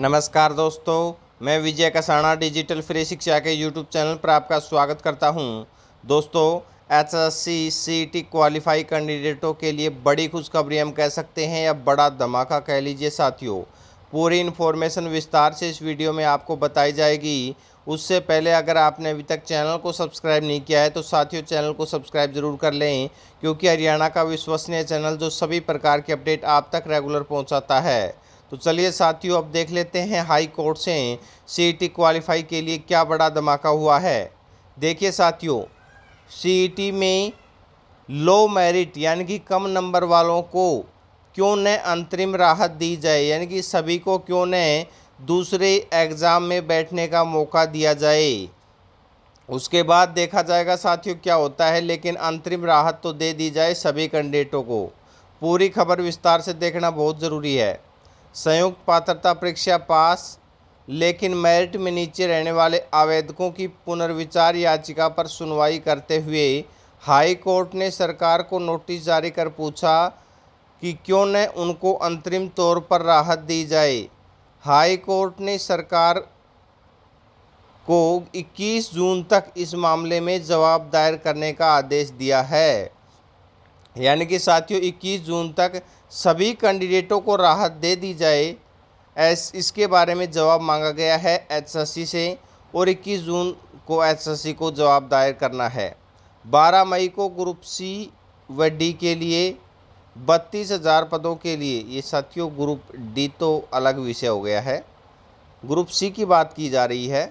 नमस्कार दोस्तों मैं विजय कसाणा डिजिटल फ्री शिक्षा के यूट्यूब चैनल पर आपका स्वागत करता हूं दोस्तों H S C C T qualify कैंडिडेटों के लिए बड़ी खुशखबरी हम कह सकते हैं या बड़ा धमाका कह लीजिए साथियों पूरी इन्फॉर्मेशन विस्तार से इस वीडियो में आपको बताई जाएगी उससे पहले अगर आपने अभी तक चैनल को सब्सक्राइब नहीं किया है तो साथियों चैनल को सब्सक्राइब ज़रूर कर लें क्योंकि हरियाणा का विश्वसनीय चैनल जो सभी प्रकार के अपडेट आप तक रेगुलर पहुंचाता है तो चलिए साथियों अब देख लेते हैं हाई कोर्ट से सीईटी क्वालिफाई e के लिए क्या बड़ा धमाका हुआ है देखिए साथियों सीईटी e में लो मेरिट यानी कि कम नंबर वालों को क्यों न अंतरिम राहत दी जाए यानी कि सभी को क्यों न दूसरे एग्ज़ाम में बैठने का मौका दिया जाए उसके बाद देखा जाएगा साथियों क्या होता है लेकिन अंतरिम राहत तो दे दी जाए सभी कैंडिडेटों को पूरी खबर विस्तार से देखना बहुत ज़रूरी है संयुक्त पात्रता परीक्षा पास लेकिन मेरिट में नीचे रहने वाले आवेदकों की पुनर्विचार याचिका पर सुनवाई करते हुए हाई कोर्ट ने सरकार को नोटिस जारी कर पूछा कि क्यों न उनको अंतरिम तौर पर राहत दी जाए हाई कोर्ट ने सरकार को 21 जून तक इस मामले में जवाब दायर करने का आदेश दिया है यानी कि साथियों 21 जून तक सभी कैंडिडेटों को राहत दे दी जाए एस इसके बारे में जवाब मांगा गया है एचएससी से और 21 जून को एचएससी को जवाब दायर करना है 12 मई को ग्रुप सी व डी के लिए बत्तीस हज़ार पदों के लिए ये साथियों ग्रुप डी तो अलग विषय हो गया है ग्रुप सी की बात की जा रही है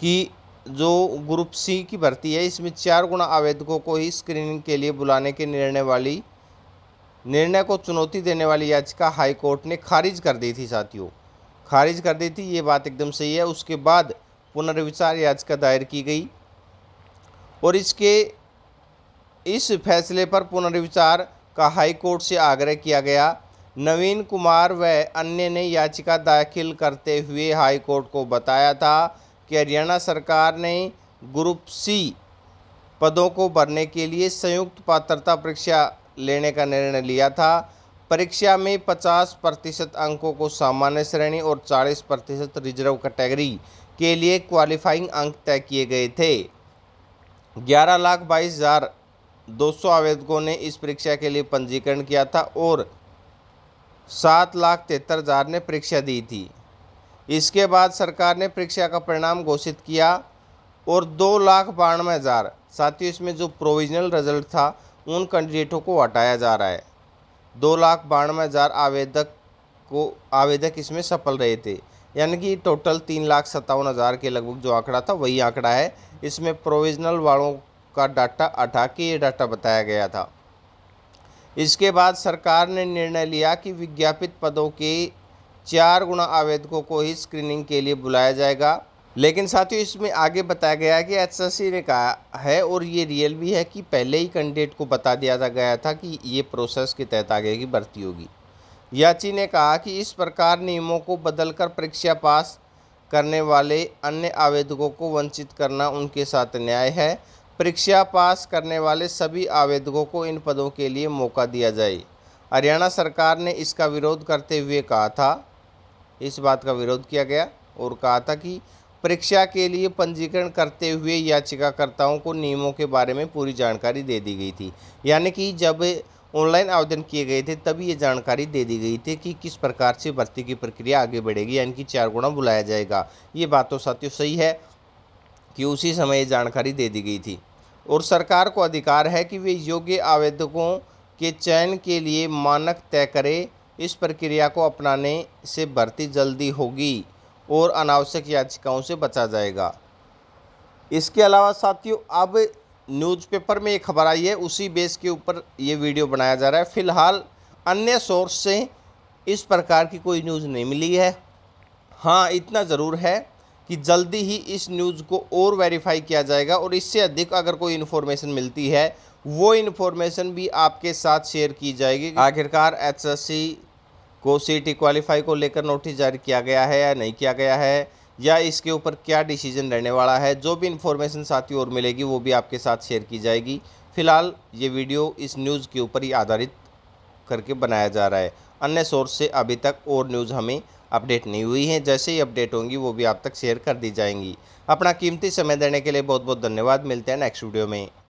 कि जो ग्रुप सी की भर्ती है इसमें चार गुना आवेदकों को ही स्क्रीनिंग के लिए बुलाने के निर्णय वाली निर्णय को चुनौती देने वाली याचिका हाईकोर्ट ने खारिज कर दी थी साथियों खारिज कर दी थी ये बात एकदम सही है उसके बाद पुनर्विचार याचिका दायर की गई और इसके इस फैसले पर पुनर्विचार का हाईकोर्ट से आग्रह किया गया नवीन कुमार व अन्य ने याचिका दाखिल करते हुए हाईकोर्ट को बताया था कि हरियाणा सरकार ने ग्रुप सी पदों को भरने के लिए संयुक्त पात्रता परीक्षा लेने का निर्णय लिया था परीक्षा में 50 प्रतिशत अंकों को सामान्य श्रेणी और 40 प्रतिशत रिजर्व कैटेगरी के लिए क्वालिफाइंग अंक तय किए गए थे ग्यारह लाख बाईस हज़ार दो सौ आवेदकों ने इस परीक्षा के लिए पंजीकरण किया था और सात लाख तिहत्तर हज़ार ने परीक्षा दी थी इसके बाद सरकार ने परीक्षा का परिणाम घोषित किया और दो लाख बानवे हज़ार साथ ही इसमें जो प्रोविजनल रिजल्ट था उन कैंडिडेटों को हटाया जा रहा है दो लाख बानवे हज़ार आवेदक को आवेदक इसमें सफल रहे थे यानी कि टोटल तीन लाख सत्तावन हज़ार के लगभग जो आंकड़ा था वही आंकड़ा है इसमें प्रोविजनल वालों का डाटा हटा के ये डाटा बताया गया था इसके बाद सरकार ने निर्णय लिया कि विज्ञापित पदों के चार गुणा आवेदकों को ही स्क्रीनिंग के लिए बुलाया जाएगा लेकिन साथियों इसमें आगे बताया गया है कि एचएससी ने कहा है और ये रियल भी है कि पहले ही कैंडिडेट को बता दिया था गया था कि ये प्रोसेस के तहत आगे की भर्ती होगी याची ने कहा कि इस प्रकार नियमों को बदलकर परीक्षा पास करने वाले अन्य आवेदकों को वंचित करना उनके साथ न्याय है परीक्षा पास करने वाले सभी आवेदकों को इन पदों के लिए मौका दिया जाए हरियाणा सरकार ने इसका विरोध करते हुए कहा था इस बात का विरोध किया गया और कहा था कि परीक्षा के लिए पंजीकरण करते हुए याचिकाकर्ताओं को नियमों के बारे में पूरी जानकारी दे दी गई थी यानी कि जब ऑनलाइन आवेदन किए गए थे तभी ये जानकारी दे दी गई थी कि किस प्रकार से भर्ती की प्रक्रिया आगे बढ़ेगी यानी कि चार गुणा बुलाया जाएगा ये बात तो साथियों सही है कि उसी समय ये जानकारी दे दी गई थी और सरकार को अधिकार है कि वे योग्य आवेदकों के चयन के लिए मानक तय करें इस प्रक्रिया को अपनाने से भर्ती जल्दी होगी और अनावश्यक याचिकाओं से बचा जाएगा इसके अलावा साथियों अब न्यूज़पेपर में एक खबर आई है उसी बेस के ऊपर ये वीडियो बनाया जा रहा है फ़िलहाल अन्य सोर्स से इस प्रकार की कोई न्यूज़ नहीं मिली है हाँ इतना ज़रूर है कि जल्दी ही इस न्यूज़ को और वेरीफाई किया जाएगा और इससे अधिक अगर कोई इन्फॉर्मेशन मिलती है वो इन्फॉर्मेशन भी आपके साथ शेयर की जाएगी आखिरकार एचएससी को सीटी क्वालिफाई को लेकर नोटिस जारी किया गया है या नहीं किया गया है या इसके ऊपर क्या डिसीजन रहने वाला है जो भी इन्फॉर्मेशन साथी और मिलेगी वो भी आपके साथ शेयर की जाएगी फिलहाल ये वीडियो इस न्यूज़ के ऊपर ही आधारित करके बनाया जा रहा है अन्य सोर्स से अभी तक और न्यूज़ हमें अपडेट नहीं हुई है जैसे ही अपडेट होंगी वो भी आप तक शेयर कर दी जाएंगी अपना कीमती समय देने के लिए बहुत बहुत धन्यवाद मिलते हैं नेक्स्ट वीडियो में